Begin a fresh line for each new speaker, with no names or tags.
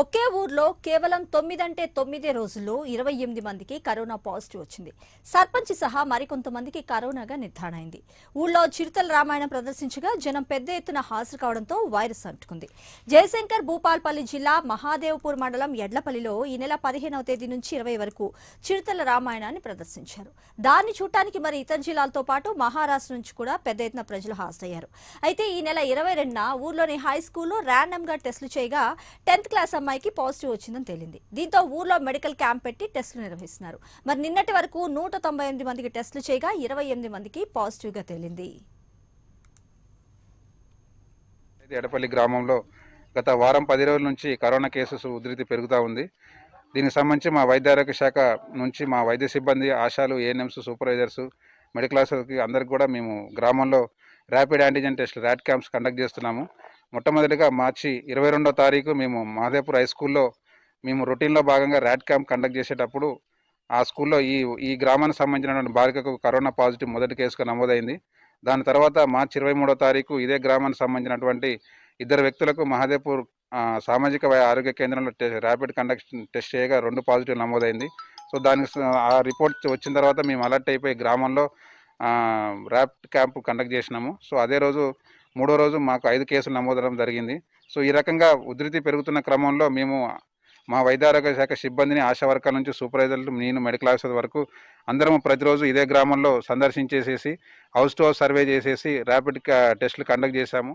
ఒకే ఊర్లో కేవలం తొమ్మిదంటే తొమ్మిదే రోజుల్లో ఇరవై ఎనిమిది మందికి కరోనా పాజిటివ్ వచ్చింది సర్పంచ్ సహా మరికొంతమందికి కరోనాగా నిర్ధారణ అయింది ఊళ్ళో చిరుతల రామాయణం ప్రదర్శించగా జనం పెద్ద ఎత్తున హాజరు కావడంతో వైరస్ అంటుకుంది జయశంకర్ భూపాల్పల్లి జిల్లా మహాదేవ్పూర్ మండలం ఎడ్లపల్లిలో ఈ నెల పదిహేనవ తేదీ నుంచి ఇరవై వరకు చిరుతల రామాయణాన్ని ప్రదర్శించారు దాన్ని చూడటానికి మరి ఇతర జిల్లాలతో పాటు మహారాష్ట్ర నుంచి కూడా పెద్ద ఎత్తున ప్రజలు హాజరయ్యారు అయితే ఈ నెల ఇరవై రెండున ఊర్లోని హై స్కూల్లో ర్యాండమ్ గా టెస్టులు చేయగా టెన్త్ క్లాస్ అమ్మాయికి పాజిటివ్ వచ్చిందని తేలింది దీంతో ఊర్లో మెడికల్ క్యాంప్ పెట్టి టెస్టులు నిర్వహిస్తున్నారు మరి నిన్నటి వరకు నూట మందికి టెస్టులు చేయగా ఇరవై మందికి పాజిటివ్గా తేలింది
ఎడపల్లి గ్రామంలో గత వారం పది రోజుల నుంచి కరోనా కేసెస్ ఉధృతి పెరుగుతూ ఉంది దీనికి సంబంధించి మా వైద్యారోగ్య శాఖ నుంచి మా వైద్య సిబ్బంది ఆశాలు ఏఎన్ఎంస్ సూపర్వైజర్స్ మెడికల్ ఆఫీసర్కి అందరికి కూడా మేము గ్రామంలో rapid antigen test RAT camps conduct చేస్తున్నాము మొట్టమొదటిగా మార్చి ఇరవై రెండో తారీఖు మేము మాదేపూర్ హై స్కూల్లో మేము రొటీన్లో భాగంగా ర్యాట్ క్యాంప్ కండక్ట్ చేసేటప్పుడు ఆ స్కూల్లో ఈ ఈ గ్రామానికి సంబంధించినటువంటి బాలికకు కరోనా పాజిటివ్ మొదటి కేసుగా నమోదైంది దాని తర్వాత మార్చి ఇరవై మూడో తారీఖు ఇదే గ్రామానికి సంబంధించినటువంటి ఇద్దరు వ్యక్తులకు మహాదేపూర్ సామాజిక ఆరోగ్య కేంద్రంలో ర్యాపిడ్ కండక్ట్ టెస్ట్ చేయగా రెండు పాజిటివ్ నమోదైంది సో దానికి ఆ రిపోర్ట్ వచ్చిన తర్వాత మేము అలర్ట్ అయిపోయి గ్రామంలో ర్యాప్ క్యాంప్ కండక్ట్ చేసినాము సో అదే రోజు మూడో రోజు మాకు ఐదు కేసులు నమోదడం జరిగింది సో ఈ రకంగా ఉధృతి పెరుగుతున్న క్రమంలో మేము మా వైద్యారోగ్య శాఖ సిబ్బందిని ఆశా వర్గాల నుంచి సూపర్వైజర్లు నేను మెడికల్ ఆఫీసర్ వరకు అందరము ప్రతిరోజు ఇదే గ్రామంలో సందర్శించేసేసి హౌస్ టు హౌస్ సర్వే చేసేసి ర్యాపిడ్ టెస్టులు కండక్ట్ చేశాము